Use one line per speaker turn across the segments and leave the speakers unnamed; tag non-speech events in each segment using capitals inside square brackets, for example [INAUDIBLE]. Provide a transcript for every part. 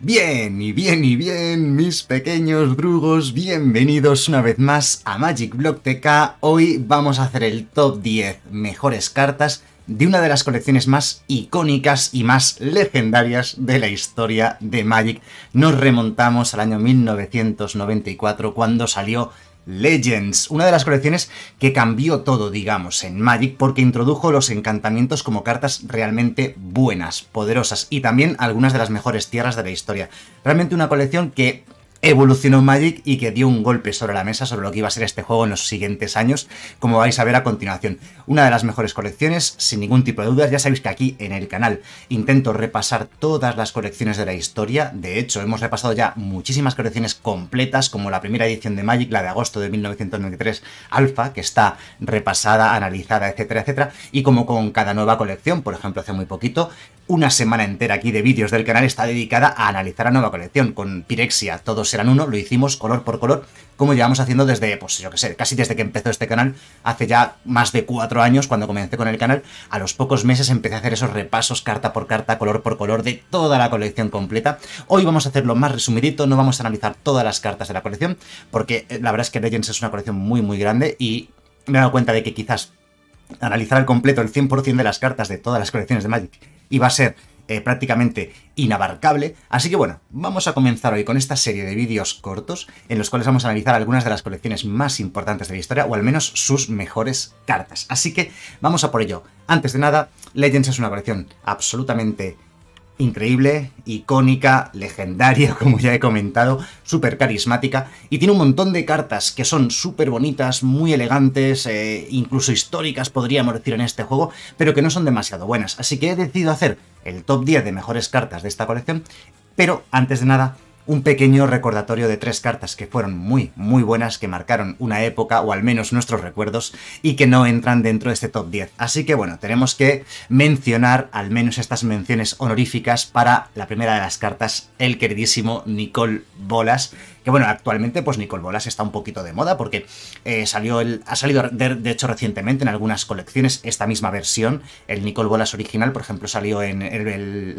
Bien, y bien, y bien, mis pequeños drugos, bienvenidos una vez más a Magic Block TK. Hoy vamos a hacer el top 10 mejores cartas de una de las colecciones más icónicas y más legendarias de la historia de Magic. Nos remontamos al año 1994 cuando salió Legends, una de las colecciones que cambió todo, digamos, en Magic porque introdujo los encantamientos como cartas realmente buenas, poderosas y también algunas de las mejores tierras de la historia. Realmente una colección que evolucionó Magic y que dio un golpe sobre la mesa sobre lo que iba a ser este juego en los siguientes años, como vais a ver a continuación. Una de las mejores colecciones, sin ningún tipo de dudas, ya sabéis que aquí en el canal intento repasar todas las colecciones de la historia, de hecho hemos repasado ya muchísimas colecciones completas, como la primera edición de Magic, la de agosto de 1993 Alpha, que está repasada, analizada, etcétera, etcétera, y como con cada nueva colección, por ejemplo hace muy poquito una semana entera aquí de vídeos del canal está dedicada a analizar la nueva colección. Con Pirexia todos eran uno, lo hicimos color por color, como llevamos haciendo desde, pues yo que sé, casi desde que empezó este canal, hace ya más de cuatro años cuando comencé con el canal. A los pocos meses empecé a hacer esos repasos carta por carta, color por color de toda la colección completa. Hoy vamos a hacerlo más resumidito, no vamos a analizar todas las cartas de la colección, porque eh, la verdad es que Legends es una colección muy muy grande y me he dado cuenta de que quizás analizar al completo el 100% de las cartas de todas las colecciones de Magic y va a ser eh, prácticamente inabarcable. Así que bueno, vamos a comenzar hoy con esta serie de vídeos cortos en los cuales vamos a analizar algunas de las colecciones más importantes de la historia o al menos sus mejores cartas. Así que vamos a por ello. Antes de nada, Legends es una colección absolutamente increíble, icónica, legendaria, [LAUGHS] como ya he comentado, súper carismática, y tiene un montón de cartas que son súper bonitas, muy elegantes, eh, incluso históricas podríamos decir en este juego, pero que no son demasiado buenas. Así que he decidido hacer el top 10 de mejores cartas de esta colección, pero antes de nada un pequeño recordatorio de tres cartas que fueron muy, muy buenas, que marcaron una época o al menos nuestros recuerdos y que no entran dentro de este top 10. Así que bueno, tenemos que mencionar al menos estas menciones honoríficas para la primera de las cartas, el queridísimo Nicole Bolas, que bueno, actualmente pues Nicole Bolas está un poquito de moda porque eh, salió el, ha salido de, hecho recientemente en algunas colecciones esta misma versión, el Nicole Bolas original, por ejemplo, salió en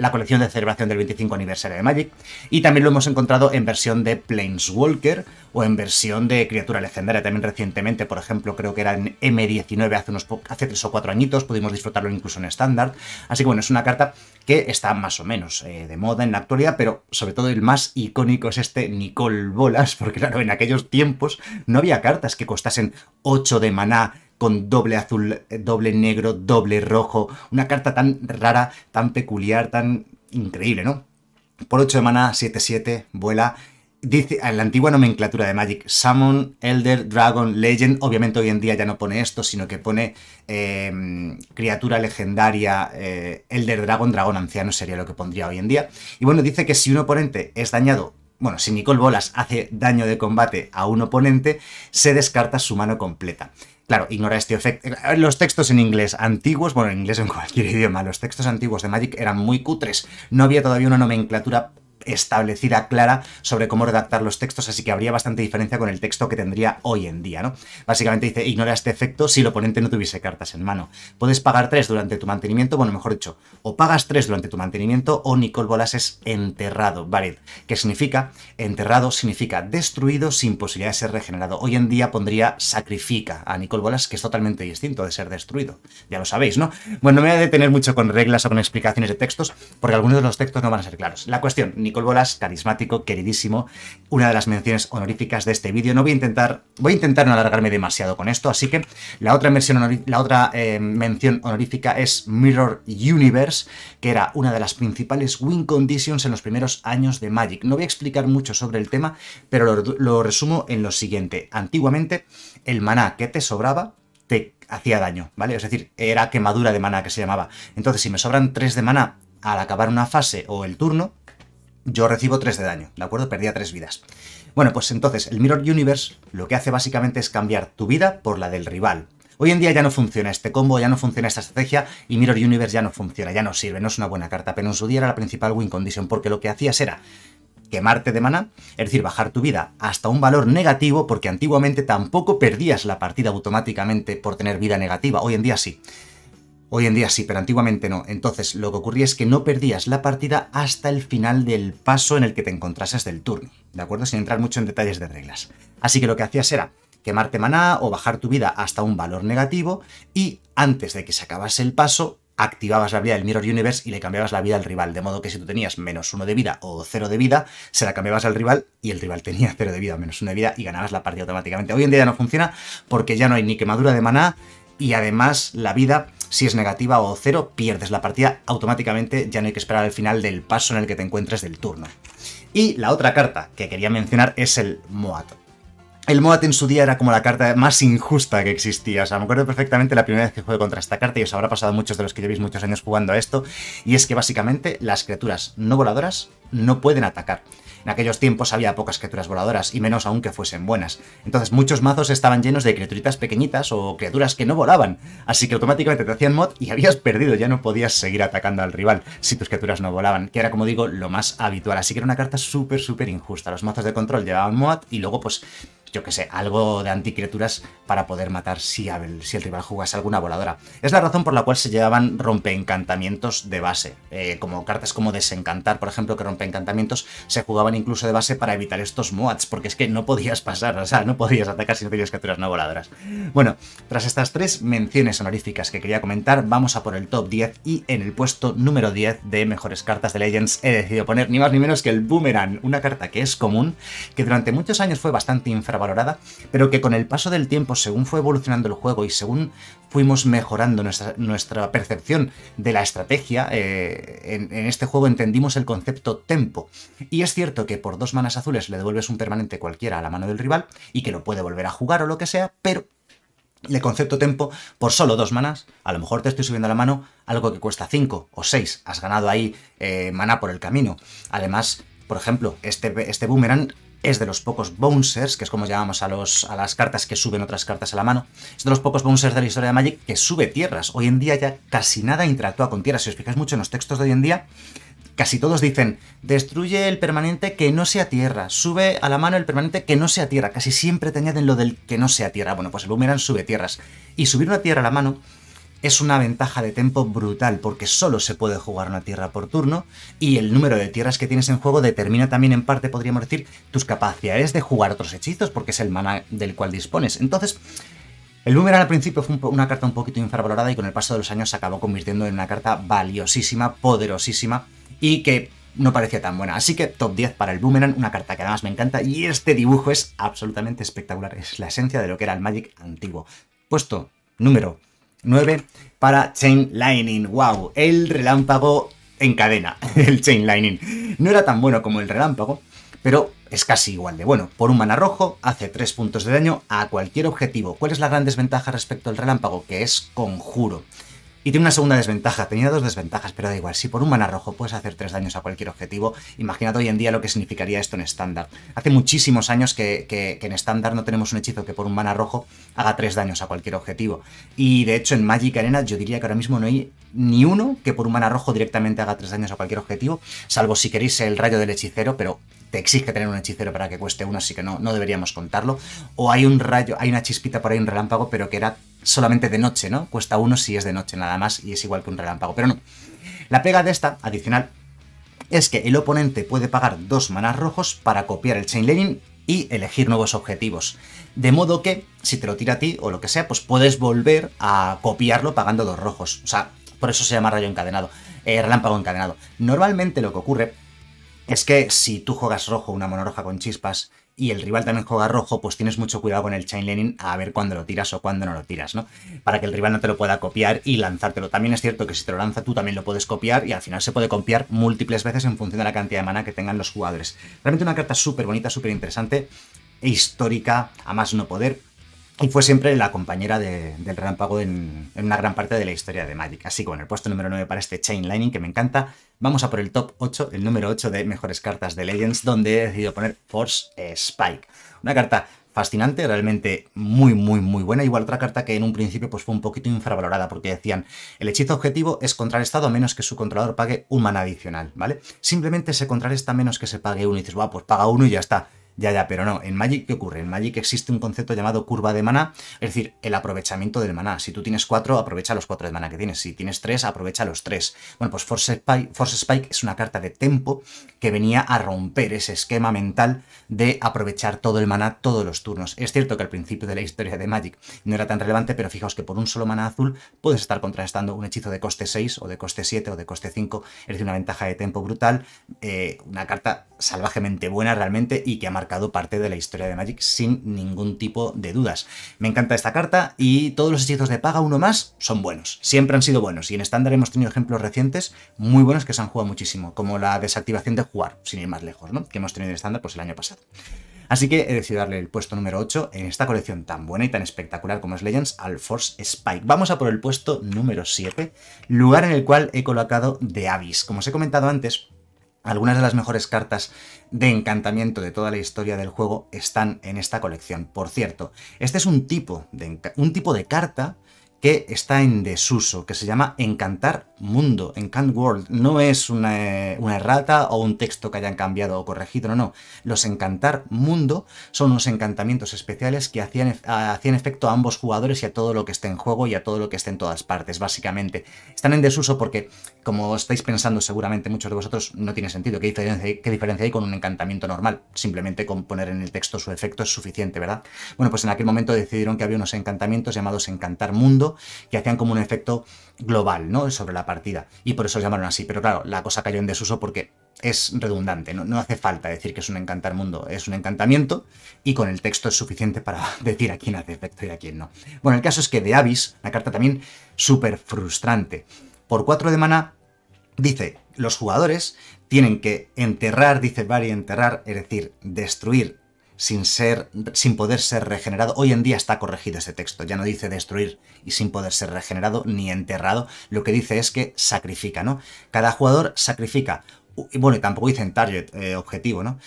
la colección de celebración del 25 aniversario de Magic y también lo hemos encontrado en versión de Planeswalker o en versión de Criatura Legendaria también recientemente, por ejemplo, creo que era en M19 hace, unos, hace tres o cuatro añitos, pudimos disfrutarlo incluso en estándar, así que bueno, es una carta que está más o menos eh, de moda en la actualidad, pero sobre todo el más icónico es este este Nicole Bolas, porque claro, en aquellos tiempos no había cartas que costasen 8 de maná con doble azul, eh, doble negro, doble rojo, una carta tan rara, tan peculiar, tan increíble, ¿no? Por 8 de maná, 7-7, vuela. Dice, en la antigua nomenclatura de Magic, Summon, Elder, Dragon, Legend, obviamente hoy en día ya no pone esto, sino que pone em, criatura legendaria, eh, Elder Dragon, Dragón Anciano sería lo que pondría hoy en día. Y bueno, dice que si un oponente es dañado bueno, si Nicole Bolas hace daño de combate a un oponente, se descarta su mano completa. Claro, ignora este efecto. Eh, los textos en inglés antiguos, bueno, en inglés en cualquier [LAUGHS] idioma, los textos antiguos de Magic eran muy cutres. No había todavía una nomenclatura establecida, clara, sobre cómo redactar los textos, así que habría bastante diferencia con el texto que tendría hoy en día, ¿no? Básicamente dice, ignora este efecto si el oponente no tuviese cartas en mano. Puedes pagar tres durante tu mantenimiento, bueno, mejor dicho, o pagas tres durante tu mantenimiento o Nicole Bolas es enterrado, ¿vale? ¿Qué significa? Enterrado significa destruido sin posibilidad de ser regenerado. Hoy en día pondría sacrifica a Nicole Bolas, que es totalmente distinto de ser destruido. Ya lo sabéis, ¿no? Bueno, no me voy a detener mucho con reglas o con explicaciones de textos, porque algunos de los textos no van a ser claros. La cuestión, Nicole Bolas, carismático, queridísimo, una de las menciones honoríficas de este vídeo. No voy a intentar, voy a intentar no alargarme demasiado con esto, así que la otra, eh, mención honorífica es Mirror Universe, que era una de las principales win conditions en los primeros años de Magic. No voy a explicar mucho sobre el tema, pero lo, lo resumo en lo siguiente. Antiguamente, el maná que te sobraba te hacía daño, ¿vale? Es decir, era quemadura de maná que se llamaba. Entonces, si me sobran 3 de maná al acabar una fase o el turno, yo recibo 3 de daño, ¿de acuerdo? Perdía 3 vidas. Bueno, pues entonces el Mirror Universe lo que hace básicamente es cambiar tu vida por la del rival. Hoy en día ya no funciona este combo, ya no funciona esta estrategia y Mirror Universe ya no funciona, ya no sirve, no es una buena carta, pero en su día era la principal win condition porque lo que hacías era quemarte de mana, es decir, bajar tu vida hasta un valor negativo porque antiguamente tampoco perdías la partida automáticamente por tener vida negativa, hoy en día sí. Hoy en día sí, pero antiguamente no. Entonces lo que ocurría es que no perdías la partida hasta el final del paso en el que te encontrases del turno, ¿de acuerdo? Sin entrar mucho en detalles de reglas. Así que lo que hacías era quemarte maná o bajar tu vida hasta un valor negativo y antes de que se acabase el paso activabas la vida del Mirror Universe y le cambiabas la vida al rival, de modo que si tú tenías menos uno de vida o cero de vida, se la cambiabas al rival y el rival tenía [LAUGHS] cero de vida o menos uno de vida y ganabas la partida automáticamente. Hoy en día ya no funciona porque ya no hay ni quemadura de maná y además la vida si es negativa o cero, pierdes la partida automáticamente, ya no hay que esperar al final del paso en el que te encuentres del turno. Y la otra carta que quería mencionar es el Moat. El MOAT en su día era como la carta más injusta que existía. O sea, me acuerdo perfectamente la primera vez que jugué contra esta carta y os habrá pasado muchos de los que llevéis muchos años jugando a esto. Y es que básicamente las criaturas no voladoras no pueden atacar. En aquellos tiempos había pocas criaturas voladoras, y menos aún que fuesen buenas. Entonces muchos mazos estaban llenos de criaturitas pequeñitas o criaturas que no volaban, así que automáticamente te hacían mod y habías perdido, ya no podías seguir atacando al rival si tus criaturas no volaban, que era como digo lo más habitual, así que era una carta súper súper injusta. Los mazos de control llevaban MOAT y luego pues yo que sé, algo de anticriaturas para poder matar si el, rival jugase alguna voladora. Es la razón por la cual se llevaban rompeencantamientos de base, eh, como cartas como desencantar, por ejemplo, que rompeencantamientos se jugaban incluso de base para evitar estos moats, porque es que no podías pasar, o sea, no podías atacar si no tenías criaturas no voladoras. Bueno, tras estas tres menciones honoríficas que quería comentar, vamos a por el top 10 y en el puesto número 10 de mejores cartas de Legends he decidido poner ni más ni menos que el Boomerang, una carta que es común, que durante muchos años fue bastante infra valorada, pero que con el paso del tiempo, según fue evolucionando el juego y según fuimos mejorando nuestra, percepción de la estrategia, eh, en, este juego entendimos el concepto tempo. Y es cierto que por dos manas azules le devuelves un permanente cualquiera a la mano del rival y que lo puede volver a jugar o lo que sea, pero el concepto tempo, por solo dos manas, a lo mejor te estoy subiendo a la mano algo que cuesta cinco o seis, has ganado ahí eh, maná por el camino. Además, por ejemplo, este, este boomerang es de los pocos bouncers, que es como llamamos a, los, a las cartas que suben otras cartas a la mano, es de los pocos bouncers de la historia de Magic que sube tierras. Hoy en día ya casi nada interactúa con tierras. Si os fijáis mucho en los textos de hoy en día, casi todos dicen, destruye el permanente que no sea tierra, sube a la mano el permanente que no sea tierra. Casi siempre te añaden lo del que no sea tierra. Bueno, pues el boomerang sube tierras. Y subir una tierra a la mano es una ventaja de tempo brutal porque solo se puede jugar una tierra por turno y el número de tierras que tienes en juego determina también en parte, podríamos decir, tus capacidades de jugar otros hechizos porque es el mana del cual dispones. Entonces, el Boomerang al principio fue una carta un poquito infravalorada y con el paso de los años se acabó convirtiendo en una carta valiosísima, poderosísima y que no parecía tan buena. Así que top 10 para el Boomerang, una carta que además me encanta y este dibujo es absolutamente espectacular. Es la esencia de lo que era el Magic antiguo. Puesto número 9 para Chain Lightning. ¡Wow! El relámpago en cadena, [LAUGHS] el Chain Lightning. No era tan bueno como el relámpago, pero es casi igual de bueno. Por un mana rojo hace 3 puntos de daño a cualquier objetivo. ¿Cuál es la gran desventaja respecto al relámpago? Que es conjuro. Y tiene una segunda desventaja. Tenía dos desventajas, pero da igual. Si por un mana rojo puedes hacer tres daños a cualquier objetivo, imagínate hoy en día lo que significaría esto en estándar. Hace muchísimos años que, que, en estándar no tenemos un hechizo que por un mana rojo haga tres daños a cualquier objetivo. Y de hecho en Magic Arena yo diría que ahora mismo no hay ni uno que por un mana rojo directamente haga tres daños a cualquier objetivo, salvo si queréis el rayo del hechicero, pero te exige tener un hechicero para que cueste uno, así que no, no deberíamos contarlo. O hay un rayo, hay una chispita por ahí, un relámpago, pero que era solamente de noche, ¿no? Cuesta uno si es de noche nada más y es igual que un relámpago, pero no. La pega de esta, adicional, es que el oponente puede pagar dos manas rojos para copiar el Chain Lightning y elegir nuevos objetivos. De modo que, si te lo tira a ti o lo que sea, pues puedes volver a copiarlo pagando dos rojos. O sea, por eso se llama rayo encadenado, eh, relámpago encadenado. Normalmente lo que ocurre es que si tú juegas rojo una roja con chispas y el rival también juega rojo, pues tienes mucho cuidado con el chain lenin a ver cuándo lo tiras o cuándo no lo tiras, ¿no? Para que el rival no te lo pueda copiar y lanzártelo. También es cierto que si te lo lanza tú también lo puedes copiar y al final se puede copiar múltiples veces en función de la cantidad de mana que tengan los jugadores. Realmente una carta súper bonita, súper interesante e histórica, a más no poder, y fue siempre la compañera del Rampago en, en, una gran parte de la historia de Magic. Así que bueno, el puesto número 9 para este Chain Lightning que me encanta. Vamos a por el top 8, el número 8 de mejores cartas de Legends, donde he decidido poner Force Spike. Una carta fascinante, realmente muy, muy, muy buena. Igual otra carta que en un principio pues, fue un poquito infravalorada, porque decían, el hechizo objetivo es contrarrestado a menos que su controlador pague un mana adicional, ¿vale? Simplemente se contrarresta menos que se pague uno y dices, va, pues paga uno y ya está ya, ya, pero no. En Magic, ¿qué ocurre? En Magic existe un concepto llamado curva de maná, es decir, el aprovechamiento del maná. Si tú tienes 4, aprovecha los 4 de mana que tienes. Si tienes 3, aprovecha los 3. Bueno, pues Force Spike, Force Spike es una carta de tempo que venía a romper ese esquema mental de aprovechar todo el maná todos los turnos. Es cierto que al principio de la historia de Magic no era tan relevante, pero fijaos que por un solo mana azul puedes estar contrastando un hechizo de coste 6 o de coste 7 o de coste 5, es decir, una ventaja de tempo brutal, eh, una carta salvajemente buena realmente y que ha marcado parte de la historia de Magic sin ningún tipo de dudas. Me encanta esta carta y todos los hechizos de paga, uno más, son buenos. Siempre han sido buenos y en estándar hemos tenido ejemplos recientes muy buenos que se han jugado muchísimo, como la desactivación de jugar, sin ir más lejos, ¿no? que hemos tenido en estándar pues, el año pasado. Así que he decidido darle el puesto número 8 en esta colección tan buena y tan espectacular como es Legends al Force Spike. Vamos a por el puesto número 7, lugar en el cual he colocado The Abyss. Como os he comentado antes, algunas de las mejores cartas de encantamiento de toda la historia del juego están en esta colección. Por cierto, este es un tipo de, un tipo de carta que está en desuso, que se llama Encantar Mundo, Encant World. No es una, errata o un texto que hayan cambiado o corregido, no, no. Los Encantar Mundo son unos encantamientos especiales que ah, hacían, efecto a ambos jugadores y a todo lo que esté en juego y a todo lo que esté en todas partes, básicamente. Están en desuso porque, como estáis pensando seguramente muchos de vosotros, no tiene sentido. qué diferencia hay con un encantamiento normal? Simplemente con poner en el texto su efecto es suficiente, ¿verdad? Bueno, pues en aquel momento decidieron que había unos encantamientos llamados Encantar Mundo que hacían como un efecto global, ¿no? Sobre la partida. Y por eso lo llamaron así. Pero claro, la cosa cayó en desuso porque es redundante. No, hace falta decir que es un encantar mundo, es un encantamiento. Y con el texto es suficiente para [LAUGHS] decir a quién hace efecto y a quién no. Bueno, el caso es que de Avis, la carta también súper frustrante. Por 4 de mana dice, los jugadores tienen que enterrar, dice y enterrar, es decir, destruir sin, ser, sin poder ser regenerado. Hoy en día está corregido ese texto, ya no dice destruir y sin poder ser regenerado ni enterrado, lo que dice es que sacrifica, ¿no? Cada jugador sacrifica, y bueno, y tampoco dicen target, eh, objetivo, ¿no?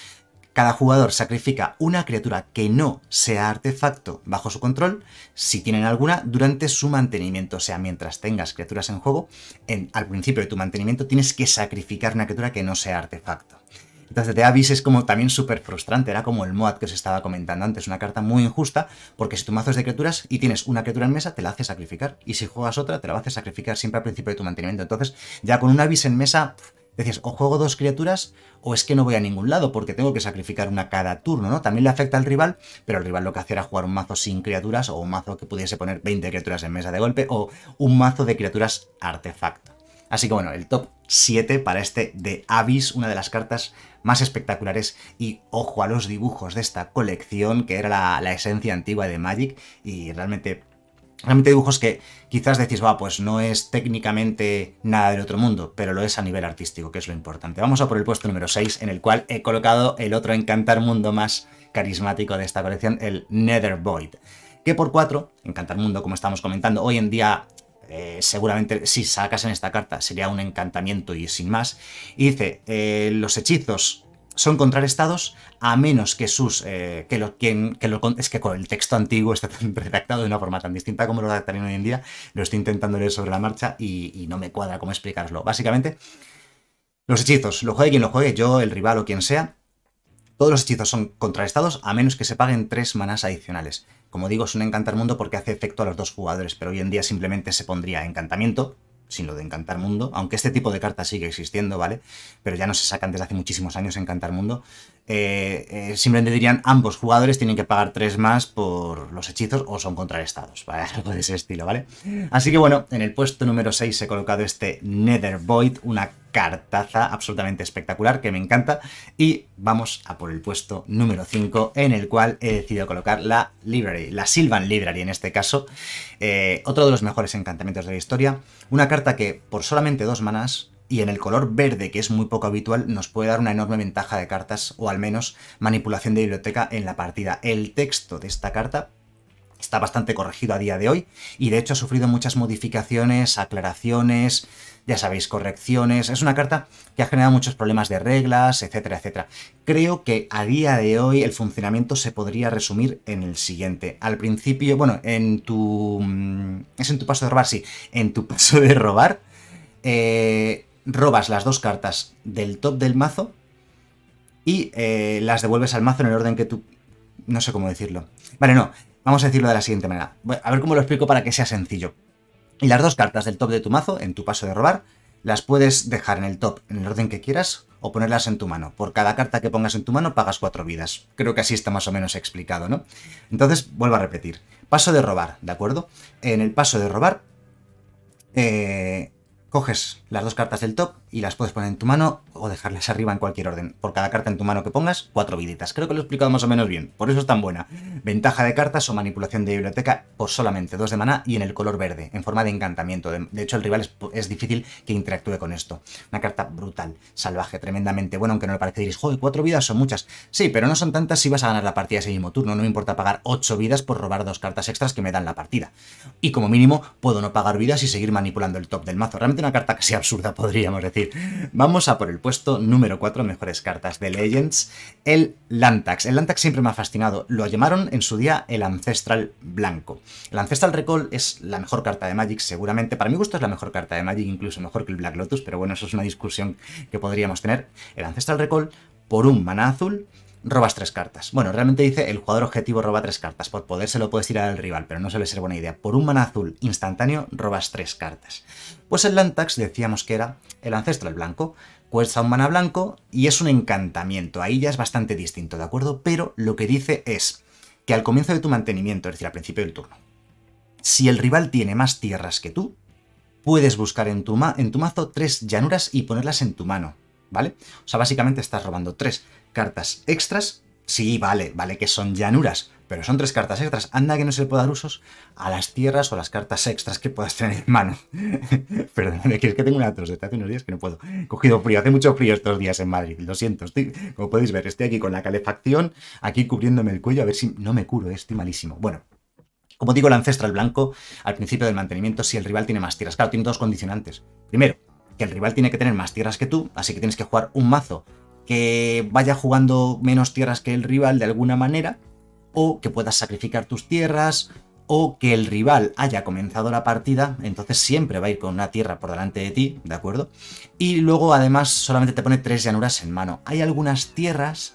Cada jugador sacrifica una criatura que no sea artefacto bajo su control, si tienen alguna, durante su mantenimiento. O sea, mientras tengas criaturas en juego, en, al principio de tu mantenimiento tienes que sacrificar una criatura que no sea artefacto. Entonces, de avis es como también súper frustrante, era como el mod que os estaba comentando antes, una carta muy injusta, porque si tu mazo es de criaturas y tienes una criatura en mesa, te la hace sacrificar, y si juegas otra, te la hace a sacrificar siempre al principio de tu mantenimiento. Entonces, ya con un avis en mesa, decías, o juego dos criaturas, o es que no voy a ningún lado, porque tengo que sacrificar una cada turno, ¿no? También le afecta al rival, pero el rival lo que hace era jugar un mazo sin criaturas, o un mazo que pudiese poner 20 criaturas en mesa de golpe, o un mazo de criaturas artefacto. Así que bueno, el top 7 para este de Avis, una de las cartas más espectaculares y ojo a los dibujos de esta colección, que era la, esencia antigua de Magic y realmente... Realmente dibujos que quizás decís, va, pues no es técnicamente nada del otro mundo, pero lo es a nivel artístico, que es lo importante. Vamos a por el puesto número 6, en el cual he colocado el otro encantar mundo más carismático de esta colección, el Nether Void que por 4, Encantar Mundo, como estamos comentando, hoy en día eh, seguramente si sacas en esta carta sería un encantamiento y sin más. Y dice, eh, los hechizos son contrarrestados a menos que sus... Eh, que lo, quien, que lo, es que con el texto antiguo está [LAUGHS] redactado de una forma tan distinta como lo redactarían hoy en día, lo estoy intentando leer sobre la marcha y, no me cuadra cómo explicarlo Básicamente, los hechizos, lo juegue quien lo juegue, yo, el rival o quien sea, todos los hechizos son contrarrestados a menos que se paguen tres manas adicionales. Como digo, es un encantar mundo porque hace efecto a los dos jugadores, pero hoy en día simplemente se pondría encantamiento, sin lo de encantar mundo, aunque este tipo de cartas sigue existiendo, ¿vale? Pero ya no se sacan desde hace muchísimos años encantar mundo. Eh, eh, simplemente dirían ambos jugadores tienen que pagar tres más por los hechizos o son contrarrestados, ¿vale? [LAUGHS] Algo de ese estilo, ¿vale? Así que bueno, en el puesto número 6 he colocado este Nether Void, una cartaza absolutamente espectacular que me encanta. Y vamos a por el puesto número 5 en el cual he decidido colocar la Library, la Sylvan Library en este caso. Eh, otro de los mejores encantamientos de la historia. Una carta que por solamente dos manas y en el color verde, que es muy poco habitual, nos puede dar una enorme ventaja de cartas o al menos manipulación de biblioteca en la partida. El texto de esta carta está bastante corregido a día de hoy y de hecho ha sufrido muchas modificaciones, aclaraciones, ya sabéis, correcciones. Es una carta que ha generado muchos problemas de reglas, etcétera, etcétera. Creo que a día de hoy el funcionamiento se podría resumir en el siguiente. Al principio, bueno, en tu... Mm, es en tu paso de robar, sí. En tu [LAUGHS] paso de robar, eh, robas las dos cartas del top del mazo y eh, las devuelves al mazo en el orden que tú... No sé cómo decirlo. Vale, no. Vamos a decirlo de la siguiente manera. A ver cómo lo explico para que sea sencillo. Y las dos cartas del top de tu mazo, en tu paso de robar, las puedes dejar en el top, en el orden que quieras, o ponerlas en tu mano. Por cada carta que pongas en tu mano pagas cuatro vidas. Creo que así está más o menos explicado, ¿no? Entonces, vuelvo a repetir. Paso de robar, ¿de acuerdo? En el paso de robar, eh, coges las dos cartas del top y las puedes poner en tu mano o dejarlas arriba en cualquier orden. Por cada carta en tu mano que pongas, cuatro viditas. Creo que lo he explicado más o menos bien, por eso es tan buena. Ventaja de cartas o manipulación de biblioteca por pues solamente dos de maná y en el color verde, en forma de encantamiento. De hecho, el rival es, difícil que interactúe con esto. Una carta brutal, salvaje, tremendamente buena, aunque no le parece diréis, joder, cuatro vidas son muchas. Sí, pero no son tantas si vas a ganar la partida ese mismo turno. No me importa pagar ocho vidas por robar dos cartas extras que me dan la partida. Y como mínimo, puedo no pagar vidas y seguir manipulando el top del mazo. Realmente una carta casi absurda, podríamos decir. Vamos a por el puesto número 4, mejores cartas de Legends, el Lantax. El Lantax siempre me ha fascinado. Lo llamaron en su día el Ancestral Blanco. El Ancestral Recall es la mejor carta de Magic, seguramente. Para mi gusto es la mejor carta de Magic, incluso mejor que el Black Lotus, pero bueno, eso es una discusión que podríamos tener. El Ancestral Recall, por un mana azul, robas tres cartas. Bueno, realmente dice el jugador objetivo roba tres cartas. Por poder se lo puedes tirar al rival, pero no suele ser buena idea. Por un mana azul instantáneo robas tres cartas. Pues el Lantax decíamos que era el ancestral blanco. Cuesta un mana blanco y es un encantamiento. Ahí ya es bastante distinto, ¿de acuerdo? Pero lo que dice es que al comienzo de tu mantenimiento, es decir, al principio del turno, si el rival tiene más tierras que tú, puedes buscar en tu, en tu mazo tres llanuras y ponerlas en tu mano. ¿Vale? O sea, básicamente estás robando tres cartas extras. Sí, vale, vale que son llanuras, pero son tres cartas extras. Anda que no se le puede dar usos a las tierras o las cartas extras que puedas tener en mano. [LAUGHS] Perdón, que es que tengo una tos hace unos días que no puedo. He cogido frío, hace mucho frío estos días en Madrid, lo siento. como podéis ver, estoy aquí con la calefacción, aquí cubriéndome el cuello, a ver si no me curo, eh, estoy malísimo. Bueno, como digo, el ancestral blanco, al principio del mantenimiento, si el rival tiene más tierras. Claro, tiene dos condicionantes. Primero, que el rival tiene que tener más tierras que tú, así que tienes que jugar un mazo que vaya jugando menos tierras que el rival de alguna manera, o que puedas sacrificar tus tierras, o que el rival haya comenzado la partida, entonces siempre va a ir con una tierra por delante de ti, ¿de acuerdo? Y luego además solamente te pone tres llanuras en mano. Hay algunas tierras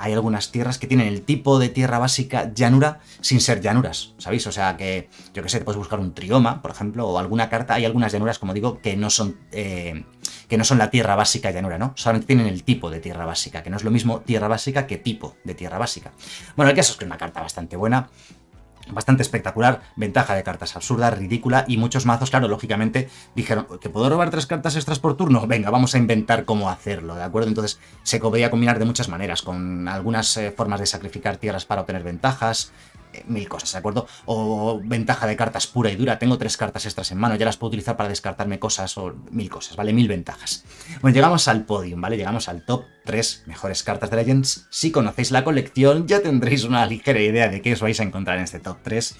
hay algunas tierras que tienen el tipo de tierra básica llanura sin ser llanuras, ¿sabéis? O sea que, yo qué sé, te puedes buscar un trioma, por ejemplo, o alguna carta. Hay algunas llanuras, como digo, que no son, eh, que no son la tierra básica llanura, ¿no? Solamente tienen el tipo de tierra básica, que no es lo mismo tierra básica que tipo de tierra básica. Bueno, el caso es que es una carta bastante buena bastante espectacular, ventaja de cartas absurda, ridícula y muchos mazos, claro, lógicamente dijeron, ¿te puedo robar tres cartas extras por turno? Venga, vamos a inventar cómo hacerlo, ¿de acuerdo? Entonces se podía combinar de muchas maneras, con algunas eh, formas de sacrificar tierras para obtener ventajas, mil cosas, ¿de acuerdo? O ventaja de cartas pura y dura, tengo tres cartas extras en mano, ya las puedo utilizar para descartarme cosas o mil cosas, ¿vale? Mil ventajas. Bueno, llegamos al podium, ¿vale? Llegamos al top 3 mejores cartas de Legends. Si conocéis la colección, ya tendréis una ligera idea de qué os vais a encontrar en este top 3.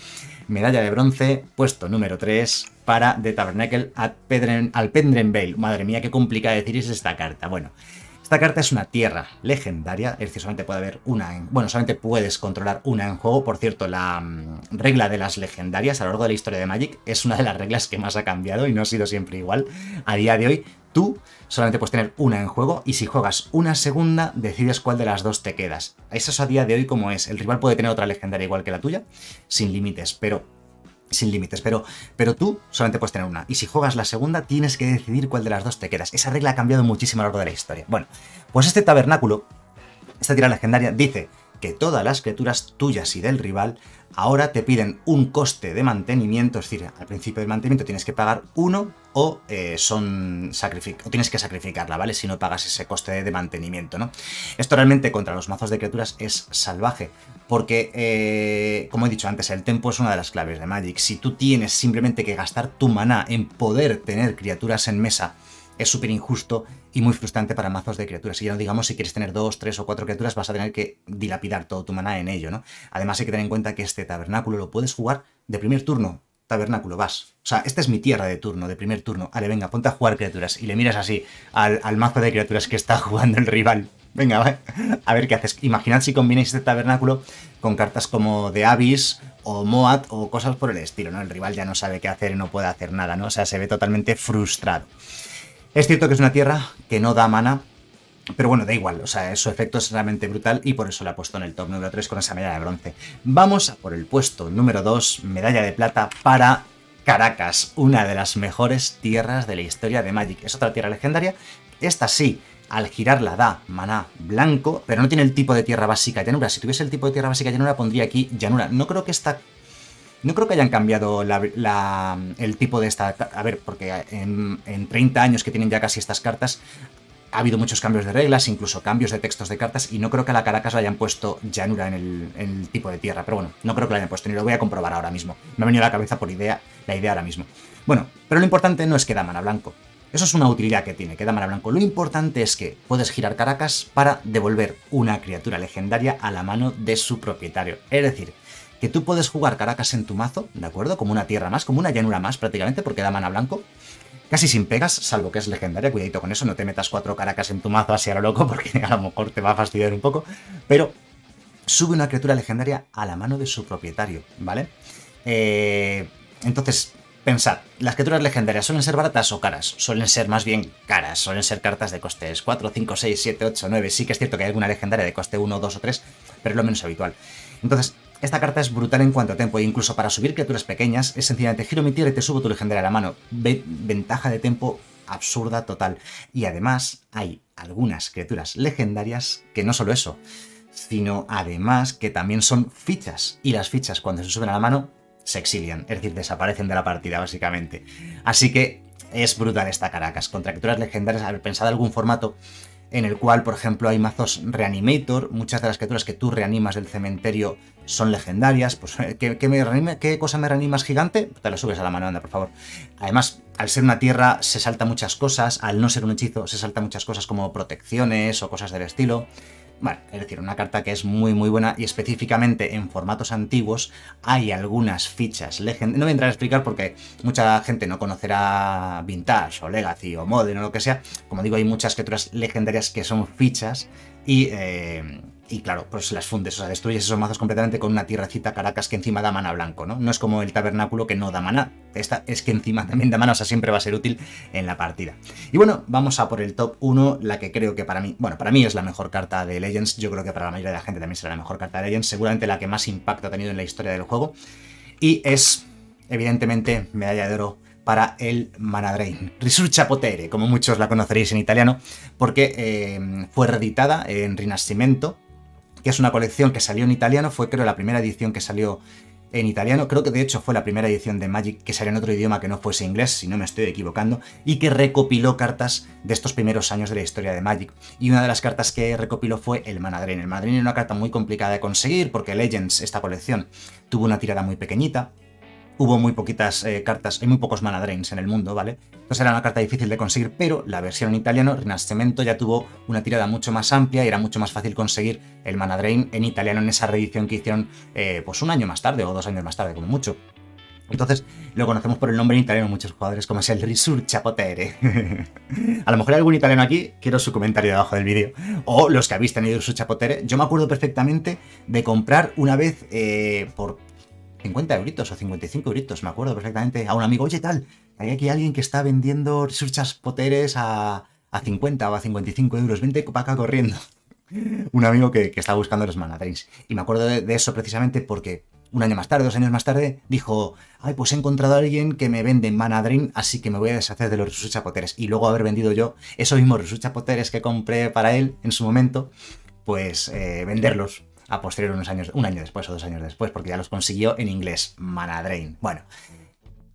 Medalla de bronce, puesto número 3 para The Tabernacle at al Pendren Madre mía, qué complicada decir es esta carta. Bueno, esta carta es una tierra legendaria, es decir, solamente puede haber una en, Bueno, solamente puedes controlar una en juego. Por cierto, la mm, regla de las legendarias a lo largo de la historia de Magic es una de las reglas que más ha cambiado y no ha sido siempre igual. A día de hoy, tú solamente puedes tener una en juego y si juegas una segunda, decides cuál de las dos te quedas. Eso es a día de hoy como es. El rival puede tener otra legendaria igual que la tuya, sin límites, pero sin límites, pero, pero tú solamente puedes tener una. Y si juegas la segunda, tienes que decidir cuál de las dos te quedas. Esa regla ha cambiado muchísimo a lo largo de la historia. Bueno, pues este tabernáculo, esta tira legendaria, dice que todas las criaturas tuyas y del rival ahora te piden un coste de mantenimiento, es decir, al principio del mantenimiento tienes que pagar uno o eh, son tienes que sacrificarla, ¿vale? Si no pagas ese coste de mantenimiento, ¿no? Esto realmente contra los mazos de criaturas es salvaje, porque, eh, como he dicho antes, el tempo es una de las claves de Magic. Si tú tienes simplemente que gastar tu maná en poder tener criaturas en mesa, es súper injusto y muy frustrante para mazos de criaturas. Y ya no digamos si quieres tener dos, tres o cuatro criaturas, vas a tener que dilapidar todo tu maná en ello, ¿no? Además hay que tener en cuenta que este tabernáculo lo puedes jugar de primer turno. Tabernáculo, vas. O sea, esta es mi tierra de turno, de primer turno. Ale, venga, ponte a jugar criaturas. Y le miras así al, mazo de criaturas que está [LAUGHS] jugando el rival. Venga, a ver qué haces. Imaginad si combináis este tabernáculo con cartas como de Abyss o Moat o cosas por el estilo, ¿no? El rival ya no sabe qué hacer y no puede hacer nada, ¿no? O sea, se ve totalmente frustrado. Es cierto que es una tierra que no da mana, pero bueno, da igual, o sea, su efecto es realmente brutal y por eso la ha puesto en el top número 3 con esa medalla de bronce. Vamos por el puesto número 2, medalla de plata para Caracas, una de las mejores tierras de la historia de Magic. Es otra tierra legendaria, esta sí, al girarla da maná blanco, pero no tiene el tipo de tierra básica llanura. Si tuviese el tipo de tierra básica llanura, pondría aquí llanura. No creo que esta no creo que hayan cambiado el tipo de esta... A ver, porque en, 30 años que tienen ya casi estas cartas, ha habido muchos cambios de reglas, incluso cambios de textos de cartas, y no creo que a la Caracas la hayan puesto llanura en el, tipo de tierra, pero bueno, no creo que la hayan puesto, ni lo voy a comprobar ahora mismo. Me ha venido a la cabeza por idea, la idea ahora mismo. Bueno, pero lo importante no es que da mana blanco. Eso es una utilidad que tiene, que da mana blanco. Lo importante es que puedes girar Caracas para devolver una criatura legendaria a la mano de su propietario. Es decir, que tú puedes jugar Caracas en tu mazo, ¿de acuerdo? Como una tierra más, como una llanura más prácticamente, porque da mana blanco. Casi sin pegas, salvo que es legendaria, cuidadito con eso, no te metas cuatro Caracas en tu mazo así a lo loco, [LAUGHS] porque a lo mejor te va a fastidiar un poco. Pero sube una criatura legendaria a la mano de su propietario, ¿vale? Eh, entonces, Pensad, las criaturas legendarias suelen ser baratas o caras, suelen ser más bien caras, suelen ser cartas de costes 4, 5, 6, 7, 8, 9, sí que es cierto que hay alguna legendaria de coste 1, 2 o 3, pero es lo menos habitual. Entonces, esta carta es brutal en cuanto a tempo, e incluso para subir criaturas pequeñas, es sencillamente giro mi tierra y te subo tu legendaria a la mano. ventaja de tempo absurda total. Y además, hay algunas criaturas legendarias que no solo eso, sino además que también son fichas. Y las fichas, cuando se suben a la mano, se exilian, es decir, desaparecen de la partida, básicamente. Así que es brutal esta Caracas. Contra criaturas legendarias, haber pensado algún formato en el cual, por ejemplo, hay mazos Reanimator, muchas de las criaturas que tú reanimas del cementerio son legendarias, pues eh, ¿qué, me ¿qué cosa me reanimas gigante? Te la subes a la mano, anda, por favor. Además, al ser una tierra se salta muchas cosas, al no ser un hechizo se salta muchas cosas como protecciones o cosas del estilo bueno es decir, una carta que es muy muy buena y específicamente en formatos antiguos hay algunas fichas legendarias. No voy a entrar a explicar porque mucha gente no conocerá Vintage o Legacy o Modern o lo que sea. Como digo, hay muchas criaturas legendarias que son fichas y... Eh, y claro, pues las fundes, o sea, destruyes esos mazos completamente con una tierracita caracas que encima da mana blanco, ¿no? No es como el tabernáculo que no da mana, esta es que encima también da mana, o sea, siempre va a ser útil en la partida. Y bueno, vamos a por el top 1, la que creo que para mí, bueno, para mí es la mejor carta de Legends, yo creo que para la mayoría de la gente también será la mejor carta de Legends, seguramente la que más impacto ha tenido en la historia del juego, y es, evidentemente, medalla de oro para el Mana Drain. Risurcia Potere, como muchos la conoceréis en italiano, porque eh, fue reeditada en Rinascimento que es una colección que salió en italiano, fue creo la primera edición que salió en italiano, creo que de hecho fue la primera edición de Magic que salió en otro idioma que no fuese inglés, si no me estoy equivocando, y que recopiló cartas de estos primeros años de la historia de Magic. Y una de las cartas que recopiló fue el Manadrin. El Manadrin era una carta muy complicada de conseguir porque Legends, esta colección, tuvo una tirada muy pequeñita, hubo muy poquitas eh, cartas, hay muy pocos mana drains en el mundo, ¿vale? Entonces era una carta difícil de conseguir, pero la versión en italiano, Rinascimento, ya tuvo una tirada mucho más amplia y era mucho más fácil conseguir el mana drain en italiano en esa reedición que hicieron eh, pues un año más tarde o dos años más tarde, como mucho. Entonces, lo conocemos por el nombre en italiano muchos jugadores, como es el Risur Chapotere. [LAUGHS] a lo mejor hay algún italiano aquí, quiero su comentario debajo del vídeo. O los que habéis tenido Risur Chapotere. Yo me acuerdo perfectamente de comprar una vez eh, por 50 euritos o 55 euritos, me acuerdo perfectamente, a un amigo, oye tal, hay aquí alguien que está vendiendo surchas poteres a, 50 o a 55 euros, vente para acá corriendo. [LAUGHS] un amigo que, que, estaba buscando los manadrins Y me acuerdo de, eso precisamente porque un año más tarde, dos años más tarde, dijo, ay, pues he encontrado a alguien que me vende Manadrin, así que me voy a deshacer de los poteres, Y luego haber vendido yo esos mismos poteres que compré para él en su momento, pues eh, venderlos a posteriori unos años, un año después o dos años después, porque ya los consiguió en inglés, Mana Drain. Bueno,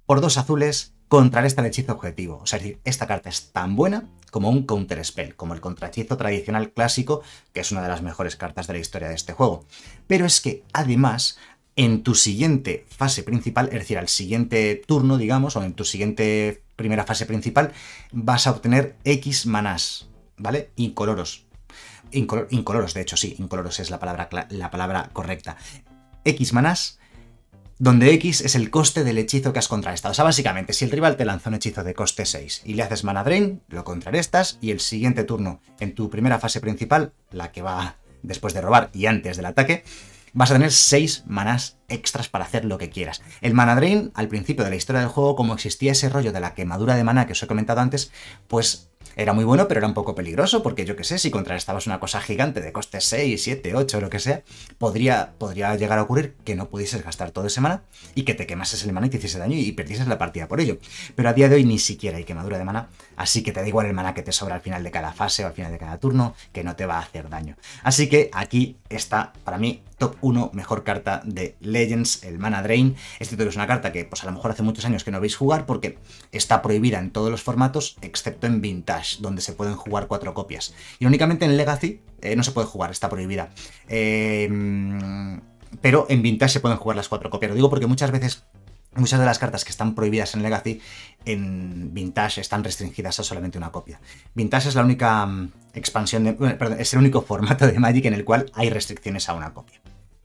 por dos azules contra el hechizo objetivo. O sea, es decir, esta carta es tan buena como un counter spell, como el contrahechizo tradicional clásico, que es una de las mejores cartas de la historia de este juego. Pero es que además en tu siguiente fase principal, es decir, al siguiente turno, digamos, o en tu siguiente primera fase principal, vas a obtener X manás, ¿vale? Incoloros incoloros, de hecho, sí, incoloros es la palabra, la palabra correcta. X manás, donde X es el coste del hechizo que has contrarrestado. O sea, básicamente, si el rival te lanza un hechizo de coste 6 y le haces mana drain, lo contrarrestas y el siguiente turno, en tu primera fase principal, la que va después de robar y antes del ataque, vas a tener 6 manás extras para hacer lo que quieras. El mana drain, al principio de la historia del juego, como existía ese rollo de la quemadura de mana que os he comentado antes, pues era muy bueno, pero era un poco peligroso, porque yo qué sé, si contrarrestabas una cosa gigante de coste 6, 7, 8, lo que sea, podría, podría llegar a ocurrir que no pudieses gastar todo ese mana y que te quemases el mana y te hiciese daño y perdieses la partida por ello. Pero a día de hoy ni siquiera hay quemadura de mana, así que te da igual el mana que te sobra al final de cada fase o al final de cada turno, que no te va a hacer daño. Así que aquí está, para mí, top 1 mejor carta de Legends, el Mana Drain. Este que es una carta que pues a lo mejor hace muchos años que no veis jugar porque está prohibida en todos los formatos excepto en Vintage, donde se pueden jugar cuatro copias. Y únicamente en Legacy eh, no se puede jugar, está prohibida. Em, pero en Vintage se pueden jugar las cuatro copias. Lo digo porque muchas veces Muchas de las cartas que están prohibidas en Legacy en Vintage están restringidas a solamente una copia. Vintage es la única mm, expansión, perdón, es el único formato de Magic en el cual hay restricciones a una copia.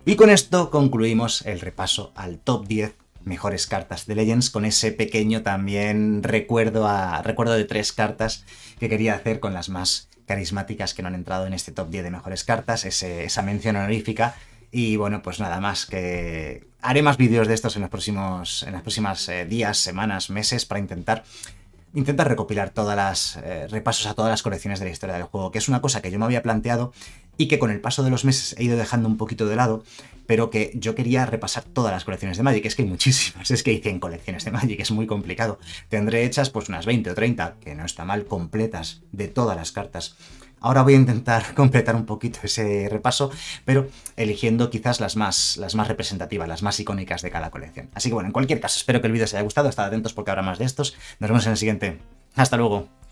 Y con esto concluimos el repaso al top 10 mejores cartas de Legends con ese pequeño también recuerdo, a, recuerdo de tres cartas que quería hacer con las más carismáticas que no han entrado en este top 10 de mejores cartas, esa mención honorífica. Y bueno, pues nada más que haré más vídeos de estos en los próximos en las próximas eh, días, semanas, meses para intentar intentar recopilar todas las eh, repasos a todas las colecciones de la historia del juego, que es una cosa que yo me había planteado y que con el paso de los meses he ido dejando un poquito de lado, pero que yo quería repasar todas las colecciones de Magic, es que hay muchísimas, es que hay 100 colecciones de Magic, es muy complicado. Tendré hechas pues unas 20 o 30, que no está mal, completas de todas las cartas. Ahora voy a intentar [LAUGHS] completar un poquito ese repaso, pero eligiendo quizás las más, las más representativas, las más icónicas de cada colección. Así que bueno, en cualquier caso, espero que el vídeo os haya gustado, estad atentos porque habrá más de estos. Nos vemos en el siguiente. Hasta luego.